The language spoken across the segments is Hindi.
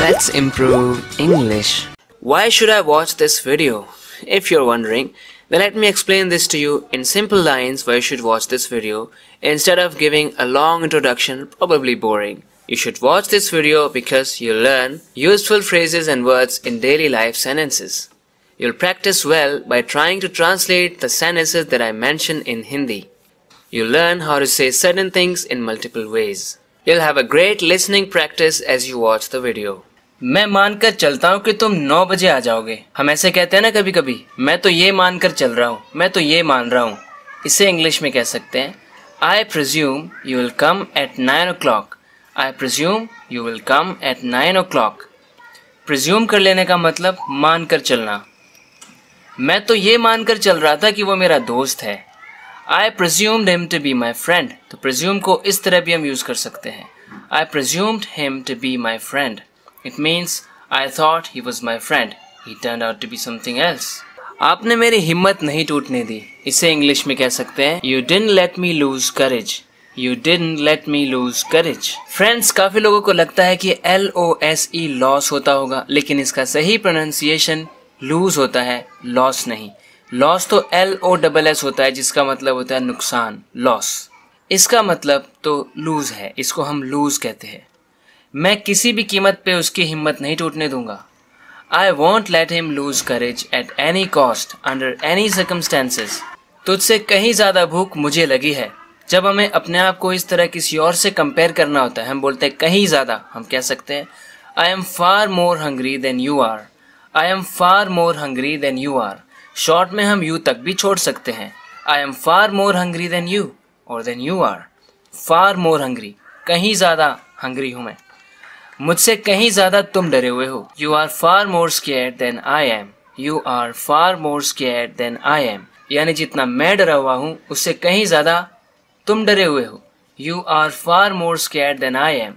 Let's improve English. Why should I watch this video? If you're wondering, then let me explain this to you in simple lines why you should watch this video instead of giving a long introduction probably boring. You should watch this video because you'll learn useful phrases and words in daily life sentences. You'll practice well by trying to translate the sentences that I mention in Hindi. You'll learn how to say certain things in multiple ways. You'll have a great listening practice as you watch the video. मैं मानकर चलता हूँ कि तुम नौ बजे आ जाओगे हम ऐसे कहते हैं ना कभी कभी मैं तो ये मानकर चल रहा हूँ मैं तो ये मान रहा हूँ इसे इंग्लिश में कह सकते हैं I presume you will come at nine o'clock I presume you will come at nine o'clock presume कर लेने का मतलब मान कर चलना मैं तो ये मान कर चल रहा था कि वो मेरा दोस्त है I presumed him to be my friend तो प्रज्यूम को इस तरह भी हम यूज़ कर सकते हैं I presumed him to be my friend It means I thought he was my friend. He turned out to be something else. आपने मेरी हिम्मत नहीं टूटने दी इसे इंग्लिश में कह सकते हैं you didn't let me lose courage you didn't let me lose courage friends काफी लोगों को लगता है कि L O S E loss होता होगा लेकिन इसका सही प्रोनाउंसिएशन लूज होता है लॉस नहीं लॉस तो एल ओ डबल एस होता है जिसका मतलब होता है नुकसान लॉस इसका मतलब तो लूज है इसको हम लूज कहते हैं मैं किसी भी कीमत पे उसकी हिम्मत नहीं टूटने दूंगा I won't let him lose courage at any cost under any circumstances तुझसे कहीं ज़्यादा भूख मुझे लगी है जब हमें अपने आप को इस तरह किसी और से कंपेयर करना होता है हम बोलते हैं कहीं ज़्यादा हम कह सकते हैं I am far more hungry than you are I am far more hungry than you are short में हम यू तक भी छोड़ सकते हैं I am far more hungry than you और than you are far more hungry कहीं ज़्यादा हंग्री हूँ मैं मुझसे कहीं ज्यादा तुम डरे हुए हो you are far more scare than I am you are far more scare than I am यानी जितना मैं डरा हुआ हूँ उससे कहीं ज्यादा तुम डरे हुए हो you are far more scare than I am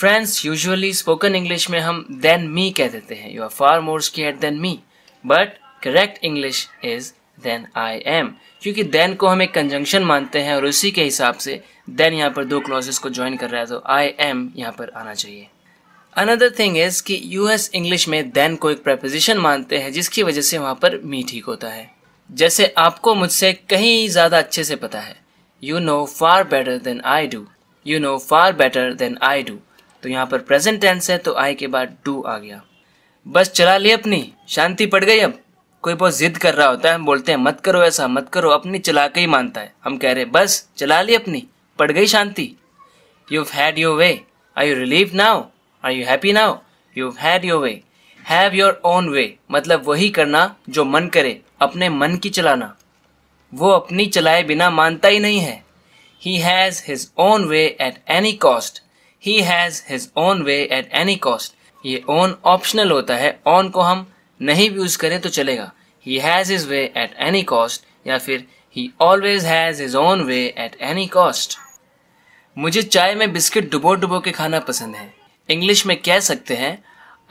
friends usually spoken English में हम देन मी कह देते हैं you are far more scare than me but correct English is than I am क्योंकि देन को हम एक कंजंक्शन मानते हैं और उसी के हिसाब से देन यहाँ पर दो क्लॉजेस को ज्वाइन कर रहा है तो आई एम यहाँ पर आना चाहिए अनदर थिंग इज़ कि यू एस इंग्लिश में देन को एक प्रपोजिशन मानते हैं जिसकी वजह से वहाँ पर मी ठीक होता है जैसे आपको मुझसे कहीं ज़्यादा अच्छे से पता है you know far better than I do you know far better than I do तो यहाँ पर प्रेजेंट टेंस है तो आई के बाद डू आ गया बस चला लिया अपनी शांति पड़ गई अब कोई बहुत जिद कर रहा होता है हम बोलते हैं मत करो ऐसा मत करो अपनी चला के ही मानता है हम कह रहे हैं बस चला ली अपनी पड़ गई शांति you had your way I you relieve now I you happy now you had your way have your own way मतलब वही करना जो मन करे अपने मन की चलाना वो अपनी चलाए बिना मानता ही नहीं है he has his own way at any cost he has his own way at any cost ये ओन ऑप्शनल होता है ऑन को हम नहीं भी यूज करें तो चलेगा he has his way at any cost या फिर he always has his own way at any cost मुझे चाय में बिस्किट डुबो डुबो के खाना पसंद है इंग्लिश में कह सकते हैं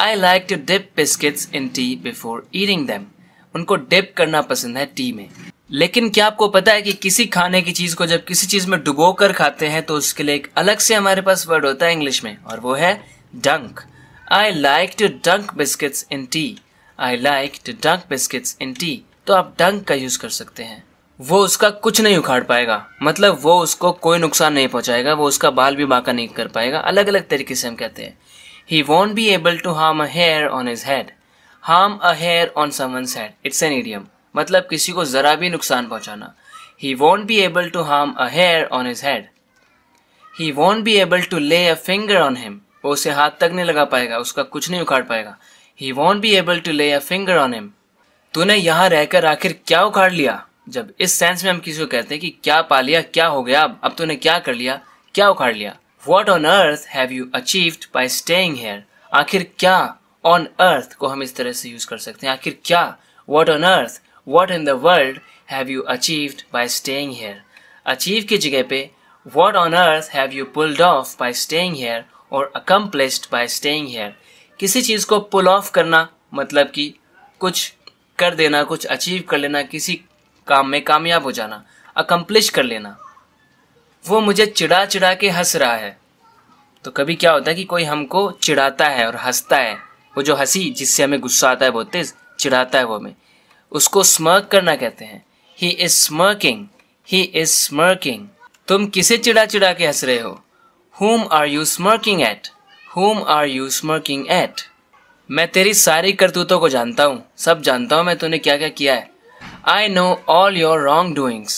I like to dip biscuits in tea before eating them उनको डिप करना पसंद है टी में लेकिन क्या आपको पता है कि किसी खाने की चीज को जब किसी चीज में डुबो कर खाते हैं तो उसके लिए एक अलग से हमारे पास वर्ड होता है इंग्लिश में और वो है dunk I like to dunk biscuits in tea I like to dunk biscuits in tea तो आप डंक का यूज कर सकते हैं वो उसका कुछ नहीं उखाड़ पाएगा मतलब वो उसको कोई नुकसान नहीं पहुंचाएगा वो उसका बाल भी बाका नहीं कर पाएगा अलग अलग तरीके से हम कहते हैं he won't be able to harm a hair on his head harm a hair on someone's head it's an idiom मतलब किसी को ज़रा भी नुकसान पहुंचाना he won't be able to harm a hair on his head he won't be able to lay a finger on him वो उसे हाथ तक नहीं लगा पाएगा उसका कुछ नहीं उखाड़ पाएगा he won't be able to lay a finger on him तूने यहाँ रहकर आखिर क्या उखाड़ लिया जब इस सेंस में हम किसी को कहते हैं कि क्या पा लिया क्या हो गया अब तूने क्या कर लिया क्या उखाड़ लिया what on earth have you achieved by staying here आखिर क्या ऑन अर्थ को हम इस तरह से यूज कर सकते हैं आखिर क्या what on earth what in the world have you achieved by staying here achieve की जगह पे what on earth have you pulled off by staying here और अकम्पलिस्ड बाई स्टेइंग हेयर किसी चीज़ को पुल ऑफ करना मतलब कि कुछ कर देना कुछ अचीव कर लेना किसी काम में कामयाब हो जाना अकम्प्लिश कर लेना वो मुझे चिड़ा चिड़ा के हंस रहा है तो कभी क्या होता है कि कोई हमको चिढ़ाता है और हंसता है वो जो हंसी जिससे हमें गुस्सा आता है बहुत तेज़ चिढ़ाता है वो हमें उसको स्मर्क करना कहते हैं he is smirking he is smirking तुम किसे चिड़ा चिड़ा के हंस रहे हो whom are you smirking at whom are you smirking at मैं तेरी सारी करतूतों को जानता हूँ सब जानता हूँ मैं तूने क्या क्या किया है I know all your wrongdoings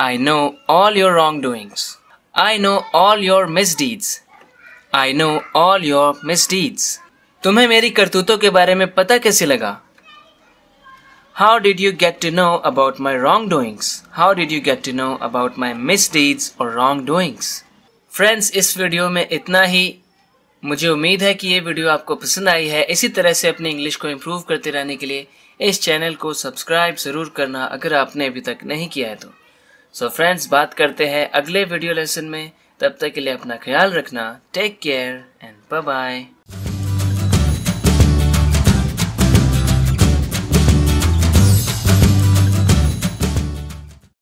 I know all your wrongdoings I know all your misdeeds I know all your misdeeds तुम्हें मेरी करतूतों के बारे में पता कैसे लगा how did get to know about my wrongdoings how did you get to know about my misdeeds और रॉन्ग डूइंग्स फ्रेंड्स इस वीडियो में इतना ही मुझे उम्मीद है कि ये वीडियो आपको पसंद आई है इसी तरह से अपनी इंग्लिश को इम्प्रूव करते रहने के लिए इस चैनल को सब्सक्राइब ज़रूर करना अगर आपने अभी तक नहीं किया है तो सो so फ्रेंड्स बात करते हैं अगले वीडियो लेसन में तब तक के लिए अपना ख्याल रखना take care and bye bye